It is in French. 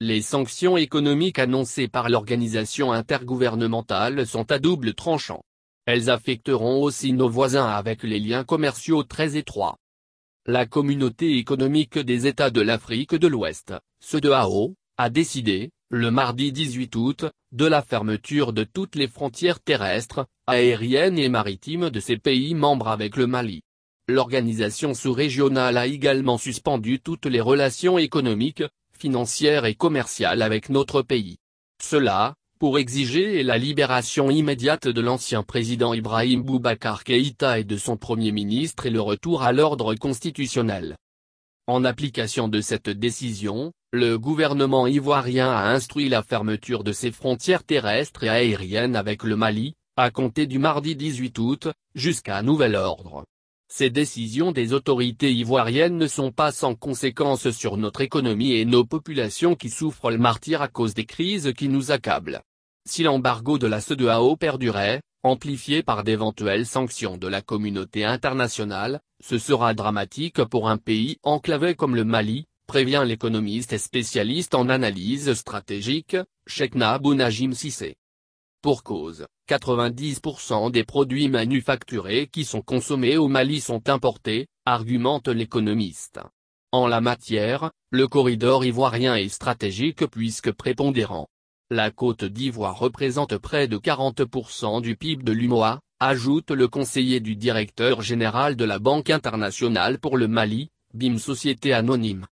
Les sanctions économiques annoncées par l'organisation intergouvernementale sont à double tranchant. Elles affecteront aussi nos voisins avec les liens commerciaux très étroits. La communauté économique des États de l'Afrique de l'Ouest, de CEDEAO, a décidé, le mardi 18 août, de la fermeture de toutes les frontières terrestres, aériennes et maritimes de ses pays membres avec le Mali. L'organisation sous-régionale a également suspendu toutes les relations économiques, financière et commerciale avec notre pays. Cela, pour exiger la libération immédiate de l'ancien président Ibrahim Boubacar Keïta et de son premier ministre et le retour à l'ordre constitutionnel. En application de cette décision, le gouvernement ivoirien a instruit la fermeture de ses frontières terrestres et aériennes avec le Mali, à compter du mardi 18 août, jusqu'à nouvel ordre. Ces décisions des autorités ivoiriennes ne sont pas sans conséquences sur notre économie et nos populations qui souffrent le martyr à cause des crises qui nous accablent. Si l'embargo de la CEDEAO perdurait, amplifié par d'éventuelles sanctions de la communauté internationale, ce sera dramatique pour un pays enclavé comme le Mali, prévient l'économiste et spécialiste en analyse stratégique, Chekna Najim Sissé. Pour cause, 90% des produits manufacturés qui sont consommés au Mali sont importés, argumente l'économiste. En la matière, le corridor ivoirien est stratégique puisque prépondérant. La Côte d'Ivoire représente près de 40% du PIB de l'UMOA, ajoute le conseiller du directeur général de la Banque internationale pour le Mali, BIM Société Anonyme.